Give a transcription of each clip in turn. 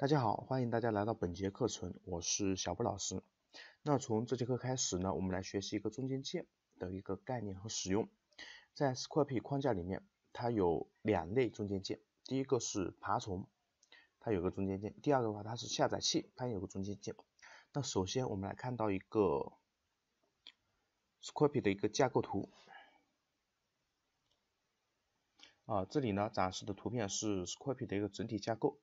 大家好，欢迎大家来到本节课程，我是小布老师。那从这节课开始呢，我们来学习一个中间件的一个概念和使用。在 Scrapy 框架里面，它有两类中间件，第一个是爬虫，它有个中间件；第二个的话，它是下载器，它也有个中间件。那首先我们来看到一个 Scrapy 的一个架构图啊，这里呢展示的图片是 Scrapy 的一个整体架构。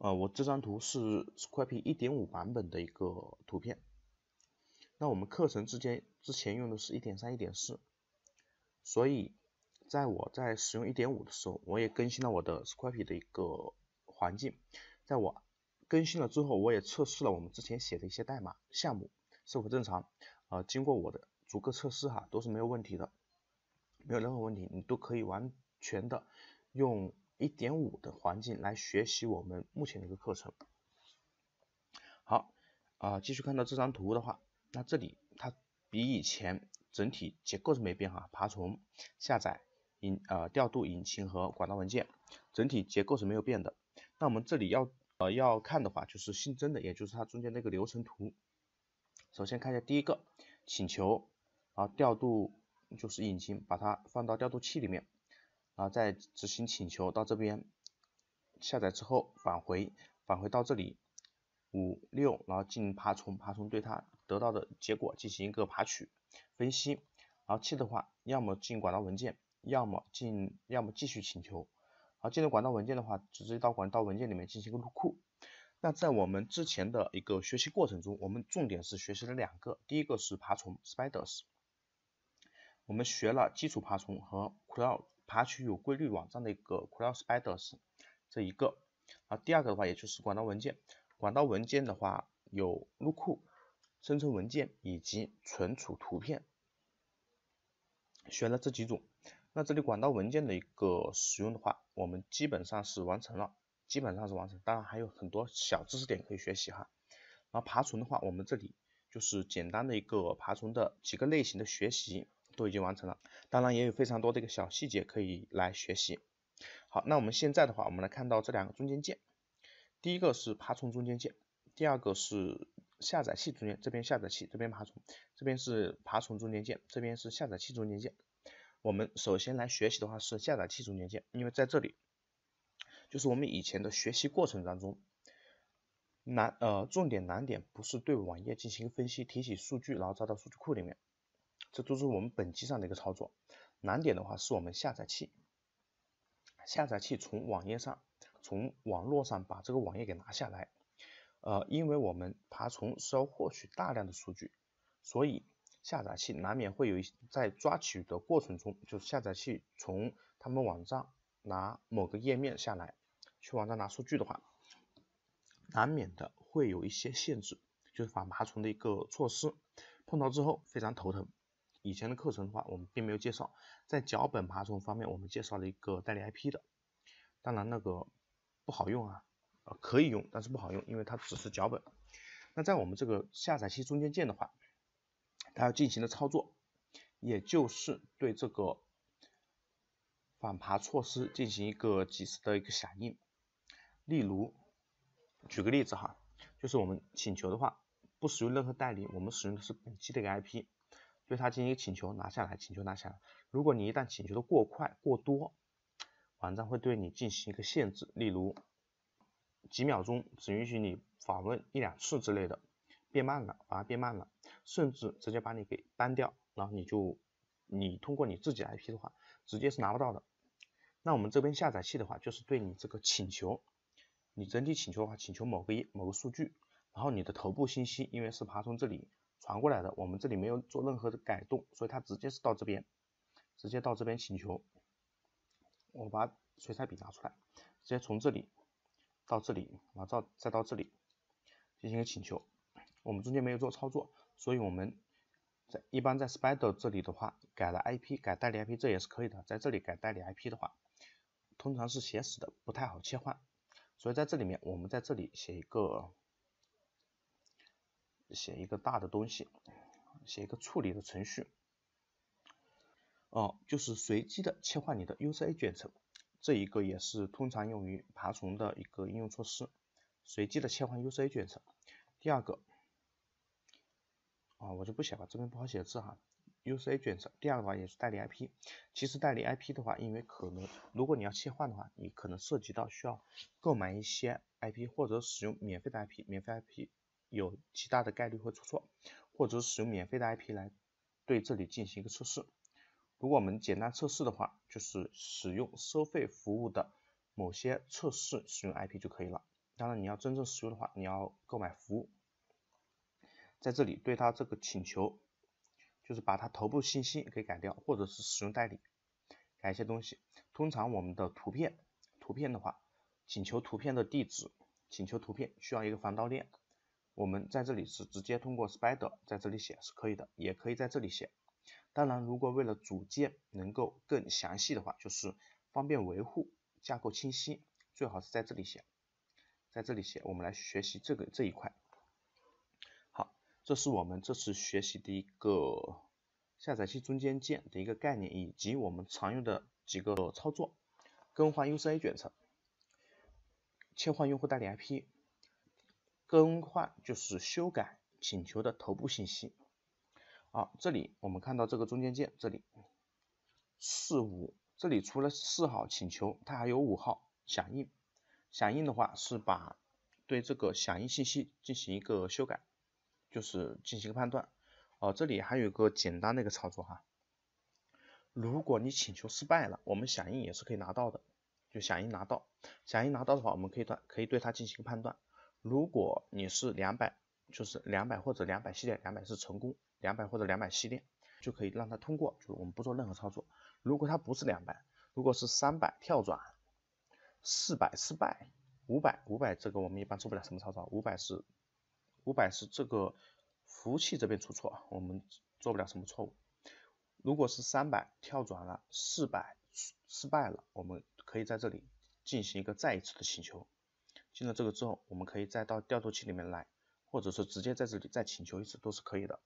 啊，我这张图是 scrapy 一点五版本的一个图片，那我们课程之间之前用的是一点三、一点四，所以在我在使用一点五的时候，我也更新了我的 scrapy 的一个环境，在我更新了之后，我也测试了我们之前写的一些代码项目是否正常，啊，经过我的逐个测试哈，都是没有问题的，没有任何问题，你都可以完全的用。一点五的环境来学习我们目前的一个课程。好，啊，继续看到这张图的话，那这里它比以前整体结构是没变哈，爬虫下载引呃调度引擎和管道文件，整体结构是没有变的。那我们这里要呃要看的话，就是新增的，也就是它中间那个流程图。首先看一下第一个请求，然后调度就是引擎把它放到调度器里面。然后再执行请求到这边下载之后返回返回到这里五六，然后进行爬虫，爬虫对它得到的结果进行一个爬取分析，然后七的话要么进管道文件，要么进要么继续请求。好，进入管道文件的话，直接到管道文件里面进行一个入库。那在我们之前的一个学习过程中，我们重点是学习了两个，第一个是爬虫 spiders，我们学了基础爬虫和 crawl。爬取有规律网站的一个 c r o w spiders 这一个，啊，第二个的话，也就是管道文件，管道文件的话有入库、生成文件以及存储图片，选了这几种。那这里管道文件的一个使用的话，我们基本上是完成了，基本上是完成。当然还有很多小知识点可以学习哈。然后爬虫的话，我们这里就是简单的一个爬虫的几个类型的学习。都已经完成了，当然也有非常多的一个小细节可以来学习。好，那我们现在的话，我们来看到这两个中间键，第一个是爬虫中间键，第二个是下载器中间。这边下载器，这边爬虫，这边是爬虫中间键，这边是下载器中间键。我们首先来学习的话是下载器中间键，因为在这里，就是我们以前的学习过程当中，难呃重点难点不是对网页进行分析提取数据，然后抓到数据库里面。这都是我们本机上的一个操作，难点的话是我们下载器，下载器从网页上，从网络上把这个网页给拿下来，呃，因为我们爬虫是要获取大量的数据，所以下载器难免会有一在抓取的过程中，就是下载器从他们网站拿某个页面下来，去网站拿数据的话，难免的会有一些限制，就是反爬虫的一个措施，碰到之后非常头疼。以前的课程的话，我们并没有介绍，在脚本爬虫方面，我们介绍了一个代理 IP 的，当然那个不好用啊，可以用，但是不好用，因为它只是脚本。那在我们这个下载器中间件的话，它要进行的操作，也就是对这个反爬措施进行一个及时的一个响应。例如，举个例子哈，就是我们请求的话，不使用任何代理，我们使用的是本机的一个 IP。对它进行一个请求拿下来，请求拿下来。如果你一旦请求的过快过多，网站会对你进行一个限制，例如几秒钟只允许你访问一两次之类的，变慢了，把它变慢了，甚至直接把你给 ban 掉，然后你就你通过你自己 IP 的话，直接是拿不到的。那我们这边下载器的话，就是对你这个请求，你整体请求的话，请求某个某个数据，然后你的头部信息，因为是爬虫这里。传过来的，我们这里没有做任何的改动，所以它直接是到这边，直接到这边请求。我把水彩笔拿出来，直接从这里到这里，然后到再到这里进行一个请求。我们中间没有做操作，所以我们在一般在 Spider 这里的话，改了 IP，改代理 IP 这也是可以的。在这里改代理 IP 的话，通常是写死的，不太好切换。所以在这里面，我们在这里写一个。写一个大的东西，写一个处理的程序，哦，就是随机的切换你的 U C A 角色，这一个也是通常用于爬虫的一个应用措施，随机的切换 U C A 角色。第二个，啊，我就不写了，这边不好写字哈。U C A 角色，第二个的话也是代理 I P，其实代理 I P 的话，因为可能如果你要切换的话，你可能涉及到需要购买一些 I P 或者使用免费的 I P，免费 I P。有极大的概率会出错，或者使用免费的 IP 来对这里进行一个测试。如果我们简单测试的话，就是使用收费服务的某些测试使用 IP 就可以了。当然，你要真正使用的话，你要购买服务。在这里对他这个请求，就是把他头部信息给改掉，或者是使用代理改一些东西。通常我们的图片图片的话，请求图片的地址，请求图片需要一个防盗链。我们在这里是直接通过 spider 在这里写是可以的，也可以在这里写。当然，如果为了组件能够更详细的话，就是方便维护、架构清晰，最好是在这里写，在这里写。我们来学习这个这一块。好，这是我们这次学习的一个下载器中间件的一个概念，以及我们常用的几个操作：更换 U A 卷层，切换用户代理 I P。更换就是修改请求的头部信息，啊，这里我们看到这个中间键，这里四五，这里除了四号请求，它还有五号响应，响应的话是把对这个响应信息进行一个修改，就是进行个判断，啊，这里还有一个简单的一个操作哈，如果你请求失败了，我们响应也是可以拿到的，就响应拿到，响应拿到的话，我们可以断，可以对它进行一个判断。如果你是两百，就是两百或者两百系列，两百是成功，两百或者两百系列就可以让它通过，就是我们不做任何操作。如果它不是两百，如果是三百跳转，四百失败，五百五百这个我们一般做不了什么操作，五百是五百是这个服务器这边出错，我们做不了什么错误。如果是三百跳转了，四百失败了，我们可以在这里进行一个再一次的请求。进了这个之后，我们可以再到调度器里面来，或者是直接在这里再请求一次都是可以的。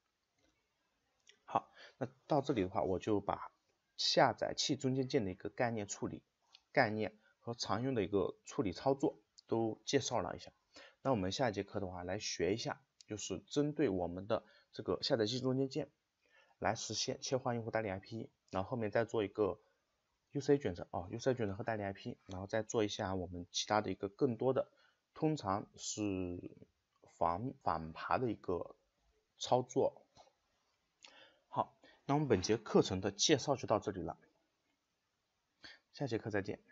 好，那到这里的话，我就把下载器中间件的一个概念处理概念和常用的一个处理操作都介绍了一下。那我们下一节课的话，来学一下，就是针对我们的这个下载器中间件来实现切换用户代理 IP，然后后面再做一个。U C 卷册哦，U C 卷册和代理 I P，然后再做一下我们其他的一个更多的，通常是防反爬的一个操作。好，那我们本节课程的介绍就到这里了，下节课再见。